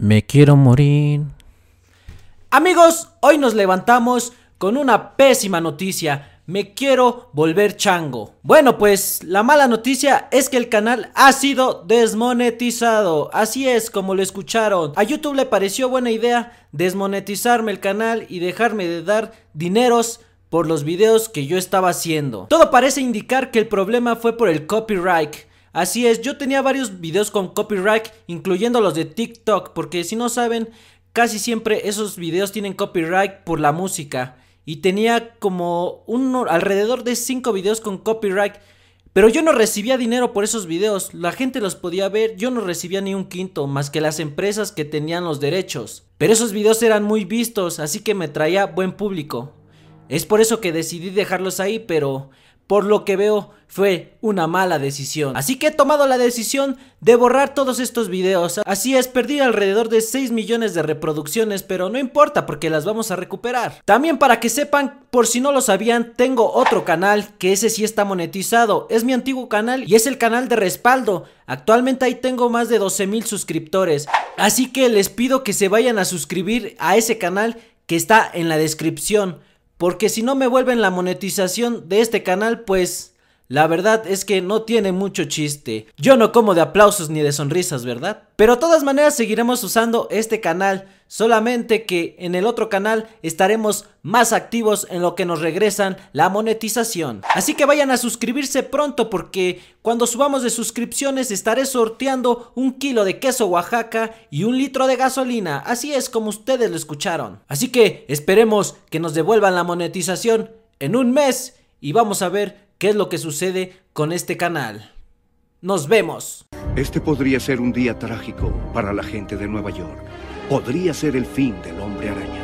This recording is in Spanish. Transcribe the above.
Me quiero morir. Amigos, hoy nos levantamos con una pésima noticia. Me quiero volver chango. Bueno, pues la mala noticia es que el canal ha sido desmonetizado. Así es como lo escucharon. A YouTube le pareció buena idea desmonetizarme el canal y dejarme de dar dineros por los videos que yo estaba haciendo. Todo parece indicar que el problema fue por el copyright Así es, yo tenía varios videos con copyright, incluyendo los de TikTok, porque si no saben, casi siempre esos videos tienen copyright por la música. Y tenía como un, alrededor de 5 videos con copyright. Pero yo no recibía dinero por esos videos, la gente los podía ver, yo no recibía ni un quinto, más que las empresas que tenían los derechos. Pero esos videos eran muy vistos, así que me traía buen público. Es por eso que decidí dejarlos ahí, pero por lo que veo fue una mala decisión. Así que he tomado la decisión de borrar todos estos videos. Así es, perdí alrededor de 6 millones de reproducciones, pero no importa porque las vamos a recuperar. También para que sepan, por si no lo sabían, tengo otro canal que ese sí está monetizado. Es mi antiguo canal y es el canal de respaldo. Actualmente ahí tengo más de 12 mil suscriptores. Así que les pido que se vayan a suscribir a ese canal que está en la descripción. Porque si no me vuelven la monetización de este canal, pues la verdad es que no tiene mucho chiste. Yo no como de aplausos ni de sonrisas, ¿verdad? Pero de todas maneras seguiremos usando este canal, solamente que en el otro canal estaremos más activos en lo que nos regresan la monetización. Así que vayan a suscribirse pronto porque cuando subamos de suscripciones estaré sorteando un kilo de queso Oaxaca y un litro de gasolina. Así es como ustedes lo escucharon. Así que esperemos que nos devuelvan la monetización en un mes y vamos a ver qué es lo que sucede con este canal. ¡Nos vemos! Este podría ser un día trágico para la gente de Nueva York. Podría ser el fin del hombre araña.